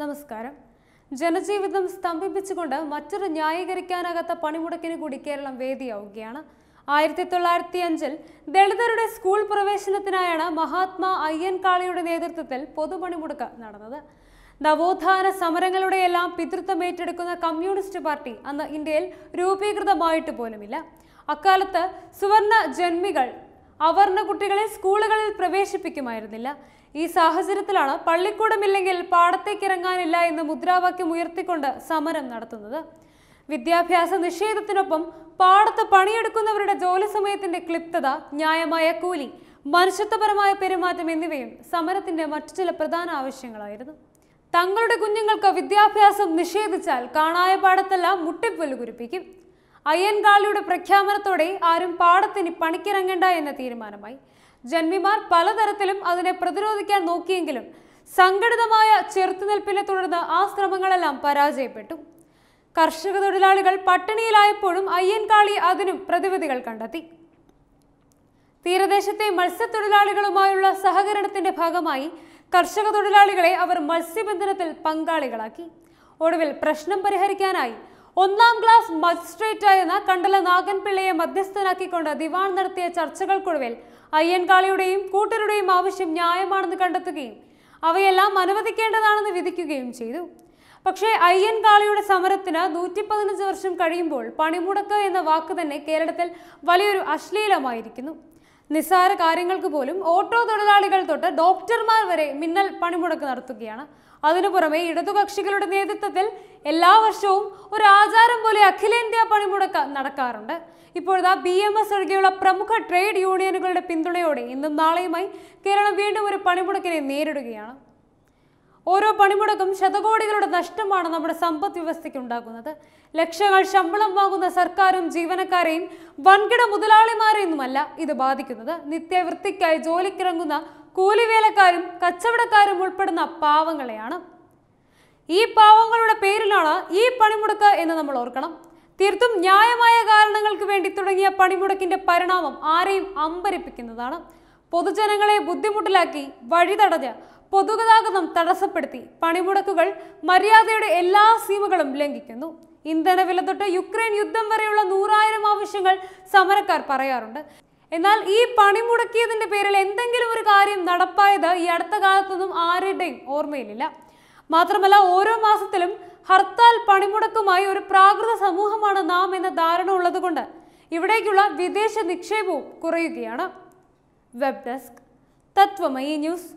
നമസ്കാരം ജനജീവിതം സ്തംഭിപ്പിച്ചുകൊണ്ട് മറ്റൊരു ന്യായീകരിക്കാനാകാത്ത പണിമുടക്കിന് കൂടി കേരളം വേദിയാവുകയാണ് ആയിരത്തി തൊള്ളായിരത്തി അഞ്ചിൽ ദളിതരുടെ സ്കൂൾ പ്രവേശനത്തിനായാണ് മഹാത്മാ അയ്യൻകാളിയുടെ നേതൃത്വത്തിൽ പൊതുപണിമുടക്ക് നടന്നത് നവോത്ഥാന സമരങ്ങളുടെയെല്ലാം പിതൃത്വം ഏറ്റെടുക്കുന്ന കമ്മ്യൂണിസ്റ്റ് പാർട്ടി അന്ന് ഇന്ത്യയിൽ രൂപീകൃതമായിട്ട് പോലുമില്ല അക്കാലത്ത് സുവർണ ജന്മികൾ അവർണ കുട്ടികളെ സ്കൂളുകളിൽ പ്രവേശിപ്പിക്കുമായിരുന്നില്ല ഈ സാഹചര്യത്തിലാണ് പള്ളിക്കൂടമില്ലെങ്കിൽ ഇറങ്ങാനില്ല എന്ന് മുദ്രാവാക്യം ഉയർത്തിക്കൊണ്ട് സമരം നടത്തുന്നത് വിദ്യാഭ്യാസ നിഷേധത്തിനൊപ്പം പാടത്ത് പണിയെടുക്കുന്നവരുടെ ജോലി സമയത്തിന്റെ ക്ലിപ്തത ന്യായമായ കൂലി മനുഷ്യത്വപരമായ പെരുമാറ്റം എന്നിവയും സമരത്തിന്റെ മറ്റു ചില പ്രധാന ആവശ്യങ്ങളായിരുന്നു തങ്ങളുടെ കുഞ്ഞുങ്ങൾക്ക് വിദ്യാഭ്യാസം നിഷേധിച്ചാൽ കാണായ പാടത്തെല്ലാം മുട്ടിപ്പുല്ല് അയ്യൻകാളിയുടെ പ്രഖ്യാപനത്തോടെ ആരും പാടത്തിന് പണിക്കിറങ്ങേണ്ട എന്ന തീരുമാനമായി ജന്മിമാർ പലതരത്തിലും അതിനെ പ്രതിരോധിക്കാൻ നോക്കിയെങ്കിലും സംഘടിതമായ ചെറുത്തുനിൽപ്പിനെ തുടർന്ന് ആ ശ്രമങ്ങളെല്ലാം പരാജയപ്പെട്ടു കർഷക തൊഴിലാളികൾ പട്ടിണിയിലായപ്പോഴും അയ്യൻകാളി അതിനും പ്രതിവിധികൾ കണ്ടെത്തി തീരദേശത്തെ മത്സ്യത്തൊഴിലാളികളുമായുള്ള സഹകരണത്തിന്റെ ഭാഗമായി കർഷക തൊഴിലാളികളെ അവർ മത്സ്യബന്ധനത്തിൽ പങ്കാളികളാക്കി ഒടുവിൽ പ്രശ്നം പരിഹരിക്കാനായി ഒന്നാം ക്ലാസ് ആയിരുന്ന കണ്ടല നാഗൻപിള്ളയെ മധ്യസ്ഥനാക്കിക്കൊണ്ട് ദിവാൻ നടത്തിയ ചർച്ചകൾക്കൊടുവിൽ അയ്യൻകാളിയുടെയും കൂട്ടരുടെയും ആവശ്യം ന്യായമാണെന്ന് കണ്ടെത്തുകയും അവയെല്ലാം അനുവദിക്കേണ്ടതാണെന്ന് വിധിക്കുകയും ചെയ്തു പക്ഷേ അയ്യൻകാളിയുടെ സമരത്തിന് നൂറ്റി പതിനഞ്ച് വർഷം കഴിയുമ്പോൾ പണിമുടക്ക് എന്ന വാക്ക് തന്നെ കേരളത്തിൽ വലിയൊരു അശ്ലീലമായിരിക്കുന്നു നിസ്സാര കാര്യങ്ങൾക്ക് പോലും ഓട്ടോ തൊഴിലാളികൾ തൊട്ട് ഡോക്ടർമാർ വരെ മിന്നൽ പണിമുടക്ക് നടത്തുകയാണ് അതിനു പുറമെ ഇടതുകക്ഷികളുടെ നേതൃത്വത്തിൽ എല്ലാ വർഷവും ഒരു ആചാരം പോലെ അഖിലേന്ത്യാ പണിമുടക്ക് നടക്കാറുണ്ട് ഇപ്പോഴതാ ബി എം എസ് ഒഴികെയുള്ള പ്രമുഖ ട്രേഡ് യൂണിയനുകളുടെ പിന്തുണയോടെ ഇന്നും നാളെയുമായി കേരളം വീണ്ടും ഒരു പണിമുടക്കിനെ നേരിടുകയാണ് ഓരോ പണിമുടക്കും ശതകോടികളുടെ നഷ്ടമാണ് നമ്മുടെ സമ്പദ് വ്യവസ്ഥയ്ക്ക് ഉണ്ടാക്കുന്നത് ലക്ഷങ്ങൾ ശമ്പളം വാങ്ങുന്ന സർക്കാരും ജീവനക്കാരെയും വൻകിട മുതലാളിമാരെയൊന്നുമല്ല ഇത് ബാധിക്കുന്നത് നിത്യവൃത്തിക്കായി ജോലിക്കിറങ്ങുന്ന കൂലിവേലക്കാരും കച്ചവടക്കാരും ഉൾപ്പെടുന്ന പാവങ്ങളെയാണ് ഈ പാവങ്ങളുടെ പേരിലാണ് ഈ പണിമുടക്ക് എന്ന് നമ്മൾ ഓർക്കണം തീർത്തും ന്യായമായ കാരണങ്ങൾക്ക് വേണ്ടി തുടങ്ങിയ പണിമുടക്കിന്റെ പരിണാമം ആരെയും അമ്പരിപ്പിക്കുന്നതാണ് പൊതുജനങ്ങളെ ബുദ്ധിമുട്ടിലാക്കി വഴി പൊതുഗതാഗതം തടസ്സപ്പെടുത്തി പണിമുടക്കുകൾ മര്യാദയുടെ എല്ലാ സീമകളും ലംഘിക്കുന്നു വില തൊട്ട് യുക്രൈൻ യുദ്ധം വരെയുള്ള നൂറായിരം ആവശ്യങ്ങൾ സമരക്കാർ പറയാറുണ്ട് എന്നാൽ ഈ പണിമുടക്കിയതിന്റെ പേരിൽ എന്തെങ്കിലും ഒരു കാര്യം നടപ്പായത് ഈ അടുത്ത കാലത്തൊന്നും ആരുടെയും ഓർമ്മയിലില്ല മാത്രമല്ല ഓരോ മാസത്തിലും ഹർത്താൽ പണിമുടക്കുമായി ഒരു പ്രാകൃത സമൂഹമാണ് നാം എന്ന ധാരണ ഉള്ളതുകൊണ്ട് ഇവിടേക്കുള്ള വിദേശ നിക്ഷേപവും കുറയുകയാണ് वेब डेस्क तत्वमयी न्यूज़